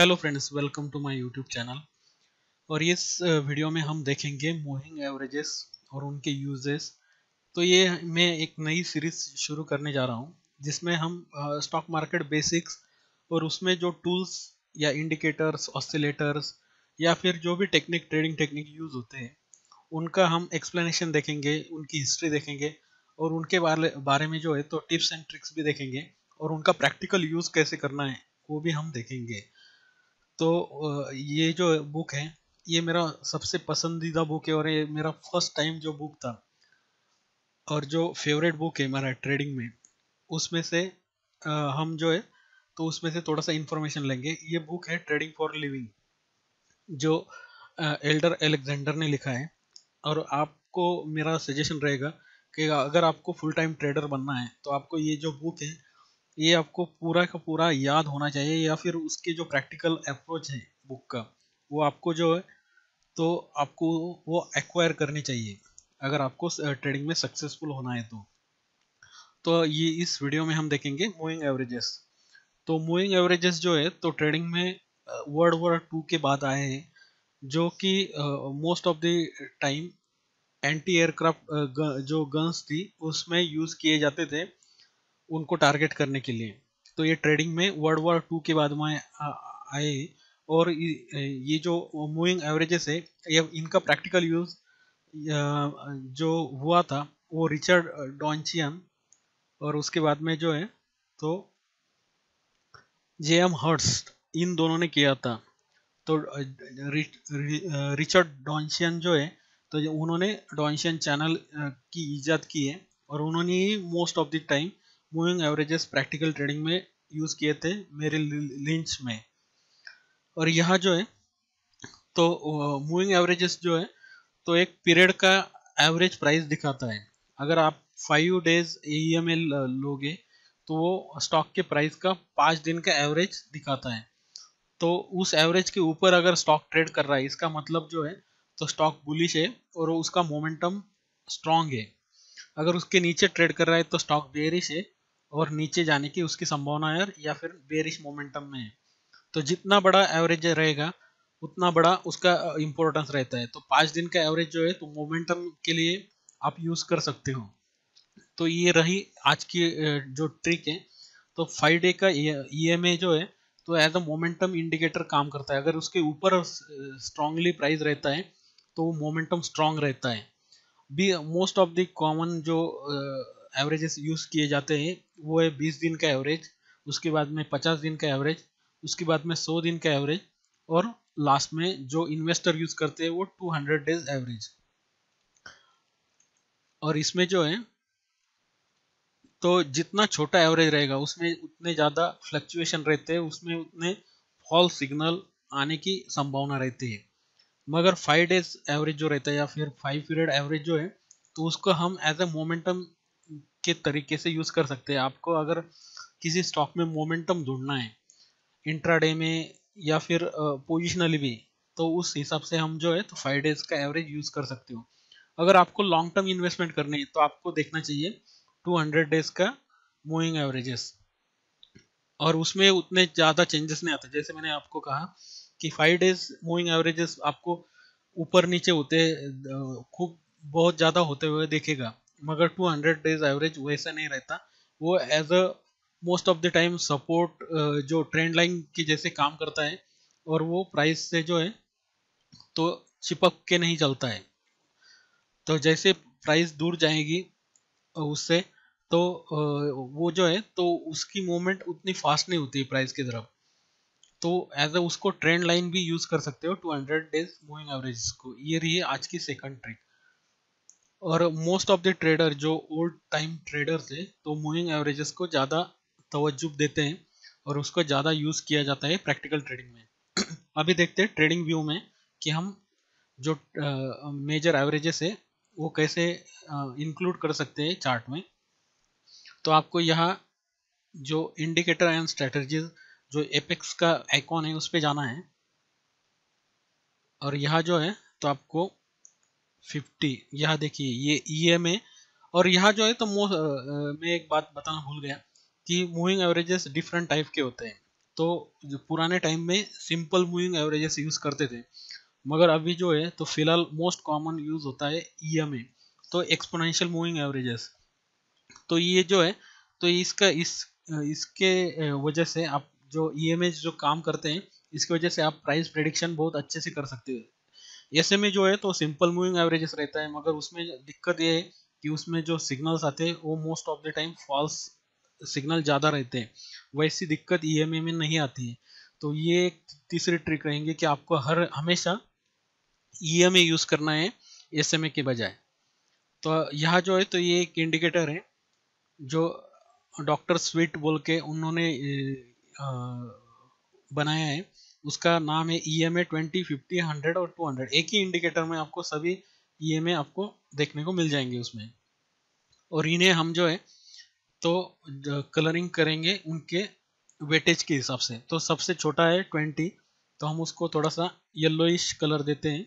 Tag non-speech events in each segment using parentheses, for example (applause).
hello friends welcome to my YouTube channel और इस video में हम देखेंगे मूविंग एवरेजेस और उनके यूजेस तो ये मैं एक नई सीरीज शुरू करने जा रहा हूँ जिसमें हम स्टॉक मार्केट बेसिक्स और उसमें जो टूल्स या इंडिकेटर्स ऑसिलेटर्स या फिर जो भी टेक्निक ट्रेडिंग टेक्निक यूज़ होते हैं उनका हम एक्सप्लेनेशन देखेंगे उनकी हिस्ट्री देखेंगे और उनके बारे बारे में जो है तो टिप्स एंड ट्रिक्स भी देखेंगे और उनका प्रैक्टिकल यूज़ कैसे करना है वो भी हम देखेंगे तो ये जो बुक है ये मेरा सबसे पसंदीदा बुक है और ये मेरा फर्स्ट टाइम जो बुक था और जो फेवरेट बुक है मेरा ट्रेडिंग में उसमें से हम जो है तो उसमें से थोड़ा सा इन्फॉर्मेशन लेंगे ये बुक है ट्रेडिंग फॉर लिविंग जो एल्डर एलेक्जेंडर ने लिखा है और आपको मेरा सजेशन रहेगा कि अगर आपको फुल टाइम ट्रेडर बनना है तो आपको ये जो बुक है ये आपको पूरा का पूरा याद होना चाहिए या फिर उसके जो प्रैक्टिकल अप्रोच है बुक का वो आपको जो है तो आपको वो एक्वायर करनी चाहिए अगर आपको ट्रेडिंग में सक्सेसफुल होना है तो तो ये इस वीडियो में हम देखेंगे मूविंग एवरेजेस तो मूविंग एवरेजेस जो है तो ट्रेडिंग में वर्ल्ड वॉर टू के बाद आए हैं जो कि most of the time anti aircraft जो गन्स थी उसमें यूज़ किए जाते थे उनको टारगेट करने के लिए तो ये ट्रेडिंग में वर्ल्ड वॉर टू के बाद में आए और ये जो मूविंग एवरेजेस है ये इनका प्रैक्टिकल यूज जो हुआ था वो रिचर्ड डॉन्चियन और उसके बाद में जो है तो जे एम हर्ट्स इन दोनों ने किया था तो रिचर्ड डॉन्शियन जो है तो उन्होंने डॉन्शियन चैनल की इजाद की है और उन्होंने ही most of the time moving averages practical trading में यूज़ किए थे मेरे लिंच में और यहाँ जो है तो मूविंग एवरेजेस जो है तो एक पीरियड का एवरेज प्राइस दिखाता है अगर आप फाइव डेज ई e लोगे तो वो स्टॉक के प्राइस का पाँच दिन का एवरेज दिखाता है तो उस एवरेज के ऊपर अगर स्टॉक ट्रेड कर रहा है इसका मतलब जो है तो स्टॉक बुलिश है और उसका मोमेंटम स्ट्रांग है अगर उसके नीचे ट्रेड कर रहा है तो स्टॉक बेरिश है और नीचे जाने की उसकी संभावना है या फिर बेरिश मोमेंटम में है तो जितना बड़ा एवरेज रहेगा उतना बड़ा उसका इम्पोर्टेंस रहता है तो पाँच दिन का एवरेज जो है तो मोमेंटम के लिए आप यूज़ कर सकते हो तो ये रही आज की जो ट्रिक है तो फाइव डे का ई एम ए जो है तो एज अ मोमेंटम इंडिकेटर काम करता है अगर उसके ऊपर स्ट्रांगली प्राइस रहता है तो मोमेंटम स्ट्रांग रहता है बी मोस्ट ऑफ द कॉमन जो एवरेजेस यूज़ किए जाते हैं वो है बीस दिन का एवरेज उसके बाद में पचास दिन का एवरेज उसके बाद में सौ दिन का एवरेज और लास्ट में जो इन्वेस्टर यूज़ करते हैं वो टू हंड्रेड डेज एवरेज और इसमें जो है तो जितना छोटा एवरेज रहेगा उसमें उतने ज़्यादा फ्लक्चुएशन रहते हैं उसमें उतने फॉल सिग्नल आने की संभावना रहती है मगर फाइव डेज एवरेज जो रहता है या फिर फाइव पीरियड एवरेज जो है तो उसको हम एज ए मोमेंटम के तरीके से यूज़ कर सकते हैं आपको अगर किसी स्टॉक में मोमेंटम ढूंढना है इंट्राडे में या फिर पोजिशनली भी तो उस हिसाब से हम जो है तो फाइव डेज का एवरेज यूज़ कर सकते हो अगर आपको लॉन्ग टर्म इन्वेस्टमेंट करनी है तो आपको देखना चाहिए 200 डेज का मूविंग एवरेजेस और उसमें उतने ज़्यादा चेंजेस नहीं आते जैसे मैंने आपको कहा कि फाइव डेज मूविंग एवरेजेस आपको ऊपर नीचे होते खूब बहुत ज़्यादा होते हुए देखेगा मगर 200 डेज एवरेज वैसा नहीं रहता वो as a most of the time support जो ट्रेंड लाइन की जैसे काम करता है और वो प्राइस से जो है तो चिपक के नहीं चलता है तो जैसे प्राइस दूर जाएगी उससे तो uh, वो जो है तो उसकी मूवमेंट उतनी फास्ट नहीं होती है प्राइस की तरफ तो एज अ उसको ट्रेंड लाइन भी यूज कर सकते हो 200 डेज मूविंग एवरेज को ये रही है आज की सेकंड ट्रिक और मोस्ट ऑफ द ट्रेडर जो ओल्ड टाइम ट्रेडर थे तो मूविंग एवरेजेस को ज़्यादा तवज्जुब देते हैं और उसको ज़्यादा यूज़ किया जाता है प्रैक्टिकल ट्रेडिंग में (clears throat) अभी देखते हैं ट्रेडिंग व्यू में कि हम जो मेजर एवरेजेस है वो कैसे इंक्लूड कर सकते हैं चार्ट में तो आपको यहाँ जो इंडिकेटर एंड स्ट्रेटजीज जो एपेक्स का आइकॉन है उस पर जाना है और यहाँ जो है तो आपको फिफ्टी यहाँ देखिए ये ई एम ए और यहाँ जो है तो मो मैं एक बात बताना भूल गया कि मूविंग एवरेजेस डिफरेंट टाइप के होते हैं तो जो पुराने टाइम में सिंपल मूविंग एवरेजेस यूज़ करते थे मगर अभी जो है तो फिलहाल मोस्ट कॉमन यूज़ होता है ई एम ए तो एक्सपोनेंशियल मूविंग एवरेजेस तो ये जो है तो इसका इस इसके वजह से आप जो ई एम ए जो काम करते हैं इसकी वजह से आप प्राइस प्रेडिक्शन बहुत अच्छे से कर सकते हो एस में जो है तो सिंपल मूविंग एवरेजेस रहता है मगर उसमें दिक्कत ये है कि उसमें जो सिग्नल्स आते हैं वो most of the time false signal ज़्यादा रहते हैं वैसी दिक्कत ई e में नहीं आती है तो ये एक तीसरी ट्रिक रहेंगे कि आपको हर हमेशा ई एम यूज़ करना है एस एम ए के बजाय तो यहाँ जो है तो ये एक इंडिकेटर है जो डॉक्टर स्वीट बोल के उन्होंने बनाया है उसका नाम है E M A twenty fifty hundred और टू हंड्रेड एक ही इंडिकेटर में आपको सभी ई एम ए आपको देखने को मिल जाएंगे उसमें और इन्हें हम जो है तो कलरिंग करेंगे उनके वेटेज के हिसाब से तो सबसे छोटा है ट्वेंटी तो हम उसको थोड़ा सा येल्लोइश कलर देते हैं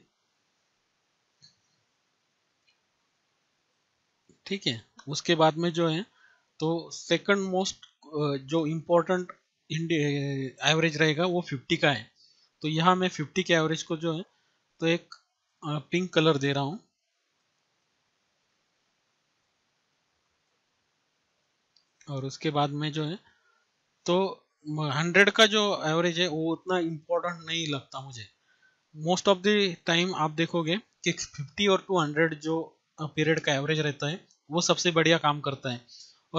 ठीक है उसके बाद में जो है तो सेकंड मोस्ट जो इम्पोर्टेंट एवरेज रहेगा वो 50 का है तो यहाँ मैं 50 के एवरेज को जो है तो एक पिंक कलर दे रहा हूँ और उसके बाद में जो है तो 100 का जो एवरेज है वो उतना इम्पोर्टेंट नहीं लगता मुझे मोस्ट ऑफ द टाइम आप देखोगे कि 50 और 200 जो पीरियड का एवरेज रहता है वो सबसे बढ़िया काम करता है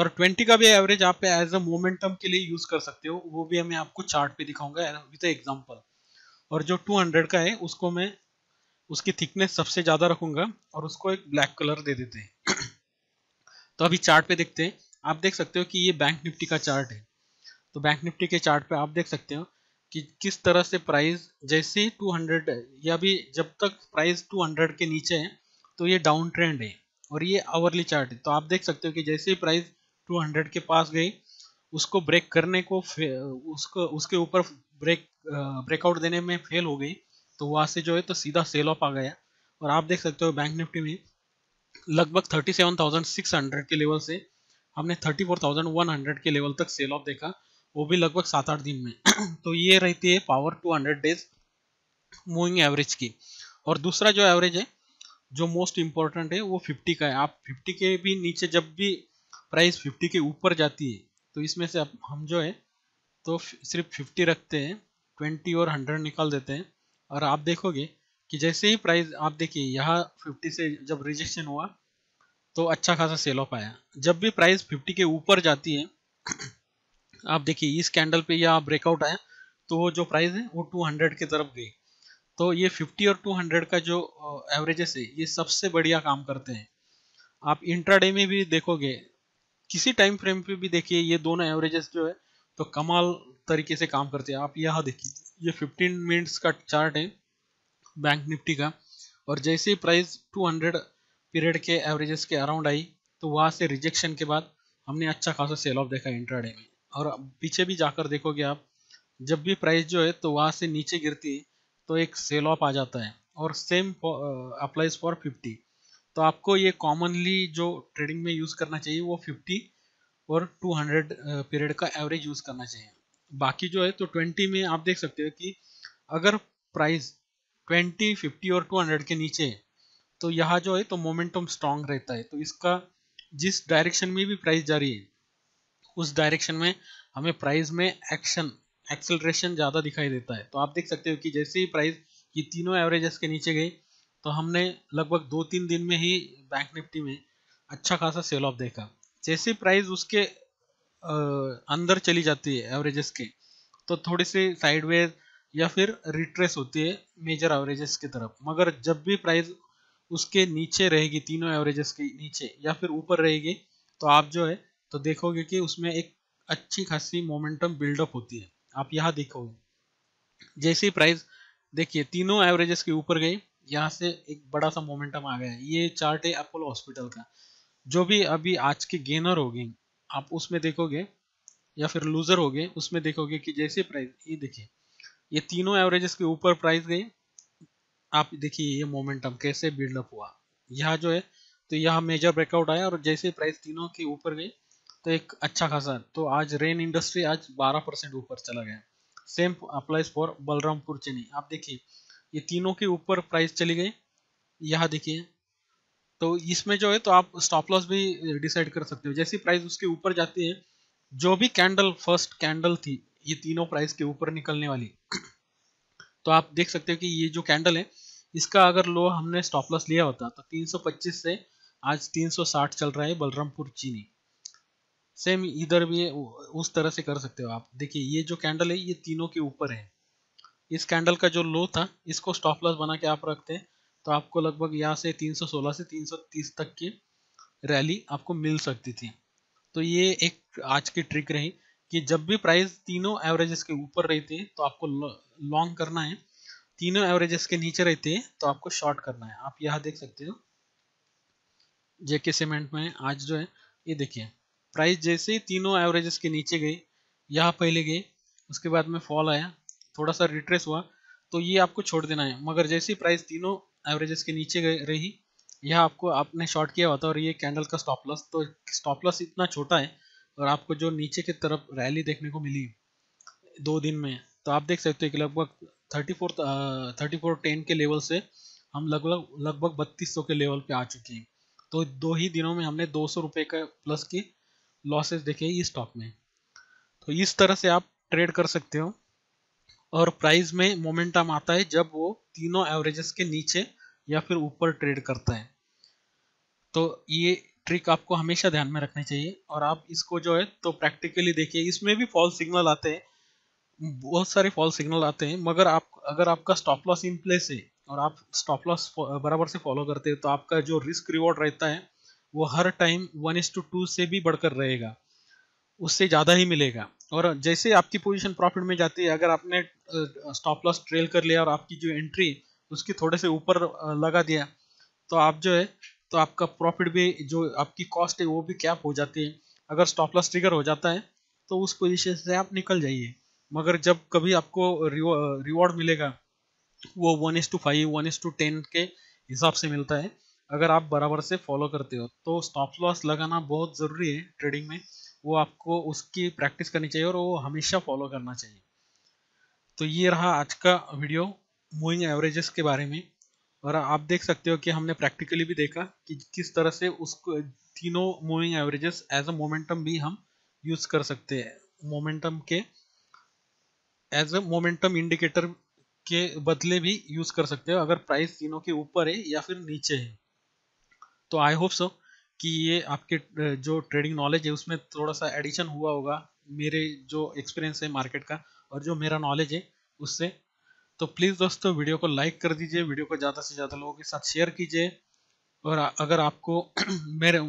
और 20 का भी एवरेज आप एज अ मोमेंटम के लिए यूज कर सकते हो वो भी मैं आपको चार्ट पे दिखाऊंगा विद एग्जांपल और जो 200 का है उसको मैं उसकी थिकनेस सबसे ज्यादा रखूंगा और उसको एक ब्लैक कलर दे देते हैं (clears throat) तो अभी चार्ट पे देखते हैं आप देख सकते हो कि ये बैंक निफ्टी का चार्ट है तो बैंक निफ्टी के चार्ट पे आप देख सकते हो कि किस तरह से प्राइस जैसे 200 या भी जब तक प्राइस 200 के नीचे है तो ये डाउन ट्रेंड है और ये आवरली चार्ट है तो आप देख सकते हो कि जैसे ही प्राइस 200 के पास गई उसको ब्रेक करने को उसको उसके ऊपर ब्रेक ब्रेकआउट देने में फेल हो गई तो वहाँ से जो है तो सीधा सेल ऑफ आ गया और आप देख सकते हो बैंक निफ्टी में लगभग 37,600 के लेवल से हमने 34,100 के लेवल तक सेल ऑफ देखा वो भी लगभग सात आठ दिन में (clears throat) तो ये रहती है पावर 200 डेज मूविंग एवरेज की और दूसरा जो एवरेज है जो मोस्ट इम्पॉर्टेंट है वो 50 का है आप 50 के भी नीचे जब भी प्राइस फिफ्टी के ऊपर जाती है तो इसमें से अब हम जो है तो सिर्फ फिफ्टी रखते हैं ट्वेंटी और हंड्रेड निकाल देते हैं और आप देखोगे कि जैसे ही प्राइस आप देखिए यहाँ फिफ्टी से जब रिजेक्शन हुआ तो अच्छा खासा सेल ऑफ आया जब भी प्राइस फिफ्टी के ऊपर जाती है आप देखिए इस कैंडल पे यह ब्रेकआउट आया तो वो जो प्राइस है वो 200 की तरफ गई तो ये 50 और 200 का जो एवरेजेस है ये सबसे बढ़िया काम करते हैं आप इंट्राडे में भी देखोगे किसी टाइम फ्रेम पे भी देखिए ये दोनों एवरेजेस जो है तो कमाल तरीके से काम करते हैं आप यहाँ देखिए ये 15 मिनट्स का चार्ट है बैंक निफ्टी का और जैसे ही प्राइस 200 पीरियड के एवरेजेस के अराउंड आई तो वहाँ से रिजेक्शन के बाद हमने अच्छा खासा सेल ऑफ देखा इंट्राडे में और पीछे भी जाकर देखोगे आप जब भी प्राइस जो है तो वहाँ से नीचे गिरती है तो एक सेल ऑफ आ जाता है और सेम अप्लाइज फॉर फिफ्टी तो आपको ये कॉमनली जो ट्रेडिंग में यूज़ करना चाहिए वो 50 और 200 पीरियड का एवरेज यूज़ करना चाहिए बाकी जो है तो 20 में आप देख सकते हो कि अगर प्राइस 20, 50 और 200 के नीचे है तो यहाँ जो है तो मोमेंटम स्ट्रांग रहता है तो इसका जिस डायरेक्शन में भी प्राइस जा रही है उस डायरेक्शन में हमें प्राइस में एक्शन एक्सेलरेशन ज़्यादा दिखाई देता है तो आप देख सकते हो कि जैसे ही प्राइस ये तीनों एवरेजेस के नीचे गई तो हमने लगभग दो तीन दिन में ही बैंक निफ्टी में अच्छा खासा सेल ऑफ देखा जैसे प्राइस उसके अंदर चली जाती है एवरेजेस के तो थोड़ी सी साइडवेज या फिर रिट्रेस होती है मेजर एवरेजेस की तरफ मगर जब भी प्राइस उसके नीचे रहेगी तीनों एवरेजेस के नीचे या फिर ऊपर रहेगी तो आप जो है तो देखोगे कि उसमें एक अच्छी खासी मोमेंटम बिल्डअप होती है आप यहाँ देखोगे जैसे ही प्राइस देखिए तीनों एवरेजेस के ऊपर गई यहाँ से एक बड़ा सा मोमेंटम आ गया है ये चार्ट है अपोलो हॉस्पिटल का जो भी अभी आज के गेनर हो गए आप उसमें देखोगे या फिर लूजर हो गए उसमें देखोगे कि जैसे प्राइस ये देखिए ये तीनों एवरेजेस के ऊपर प्राइस गए आप देखिए ये मोमेंटम कैसे बिल्डअप हुआ यहाँ जो है तो यहाँ मेजर ब्रेकआउट आया और जैसे प्राइस तीनों के ऊपर गए तो एक अच्छा खासा तो आज रेन इंडस्ट्री आज 12 परसेंट ऊपर चला गया सेम अप्लाइज फॉर बलरामपुर चीनी आप देखिए ये तीनों के ऊपर प्राइस चली गई यहाँ देखिए तो इसमें जो है तो आप स्टॉप लॉस भी डिसाइड कर सकते हो जैसी प्राइस उसके ऊपर जाती है जो भी कैंडल फर्स्ट कैंडल थी ये तीनों प्राइस के ऊपर निकलने वाली तो आप देख सकते हो कि ये जो कैंडल है इसका अगर लो हमने स्टॉप लॉस लिया होता तो 325 से आज 360 चल रहा है बलरामपुर चीनी सेम इधर भी उस तरह से कर सकते हो आप देखिए ये जो कैंडल है ये तीनों के ऊपर है इस कैंडल का जो लो था इसको स्टॉप लॉस बना के आप रखते हैं तो आपको लगभग यहाँ से 316 से 330 तक की रैली आपको मिल सकती थी तो ये एक आज की ट्रिक रही कि जब भी प्राइस तीनों एवरेजेस के ऊपर रहते हैं तो आपको लॉन्ग करना है तीनों एवरेजेस के नीचे रहते हैं तो आपको शॉर्ट करना है आप यहाँ देख सकते हो जेके सीमेंट में आज जो है ये देखिए प्राइस जैसे ही तीनों एवरेजेस के नीचे गई यहाँ पहले गए उसके बाद में फॉल आया थोड़ा सा रिट्रेस हुआ तो ये आपको छोड़ देना है मगर जैसी प्राइस तीनों एवरेजेस के नीचे गए रही यह आपको आपने शॉर्ट किया हुआ था और ये कैंडल का स्टॉप लॉस तो स्टॉप लॉस इतना छोटा है और आपको जो नीचे की तरफ रैली देखने को मिली दो दिन में तो आप देख सकते हो कि लगभग thirty four thirty four ten के लेवल से हम लगभग लगभग बत्तीस सौ के लेवल पे आ चुके हैं तो दो ही दिनों में हमने दो सौ रुपये का प्लस के लॉसेस देखे इस स्टॉक में तो इस तरह से आप ट्रेड कर सकते हो और प्राइस में मोमेंटम आता है जब वो तीनों एवरेजेस के नीचे या फिर ऊपर ट्रेड करता है तो ये ट्रिक आपको हमेशा ध्यान में रखनी चाहिए और आप इसको जो है तो प्रैक्टिकली देखिए इसमें भी फॉल्स सिग्नल आते हैं बहुत सारे फॉल्स सिग्नल आते हैं मगर आप अगर आपका स्टॉप लॉस इन प्लेस है और आप स्टॉप लॉस बराबर से फॉलो करते हैं तो आपका जो रिस्क रिवॉर्ड रहता है वो हर time one is to two से भी बढ़कर रहेगा उससे ज़्यादा ही मिलेगा और जैसे आपकी पोजीशन प्रॉफिट में जाती है अगर आपने स्टॉप लॉस ट्रेल कर लिया और आपकी जो एंट्री उसके थोड़े से ऊपर लगा दिया तो आप जो है तो आपका प्रॉफिट भी जो आपकी कॉस्ट है वो भी कैप हो जाती है अगर स्टॉप लॉस ट्रिगर हो जाता है तो उस पोजीशन से आप निकल जाइए मगर जब कभी आपको रिवॉर्ड मिलेगा वो one is to five one is to ten के हिसाब से मिलता है अगर आप बराबर से फॉलो करते हो तो स्टॉप लॉस लगाना बहुत ज़रूरी है ट्रेडिंग में वो आपको उसकी प्रैक्टिस करनी चाहिए और वो हमेशा फॉलो करना चाहिए तो ये रहा आज का वीडियो मूविंग एवरेजेस के बारे में और आप देख सकते हो कि हमने प्रैक्टिकली भी देखा कि किस तरह से उसको तीनों moving averages as a momentum भी हम यूज़ कर सकते हैं मोमेंटम के एज अ मोमेंटम इंडिकेटर के बदले भी यूज़ कर सकते हो अगर प्राइस तीनों के ऊपर है या फिर नीचे है तो आई होप सो कि ये आपके जो ट्रेडिंग नॉलेज है उसमें थोड़ा सा एडिशन हुआ होगा मेरे जो एक्सपीरियंस है मार्केट का और जो मेरा नॉलेज है उससे तो प्लीज़ दोस्तों वीडियो को लाइक कर दीजिए वीडियो को ज़्यादा से ज़्यादा लोगों के साथ शेयर कीजिए और अगर आपको (clears throat) मेरे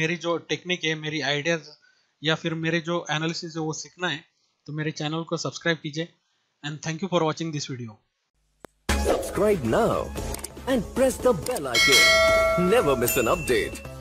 मेरी जो टेक्निक है मेरी आइडियाज़ या फिर मेरे जो एनालिसिस है वो सीखना है तो मेरे चैनल को सब्सक्राइब कीजिए and thank you for watching this video subscribe now and press the bell icon never miss an update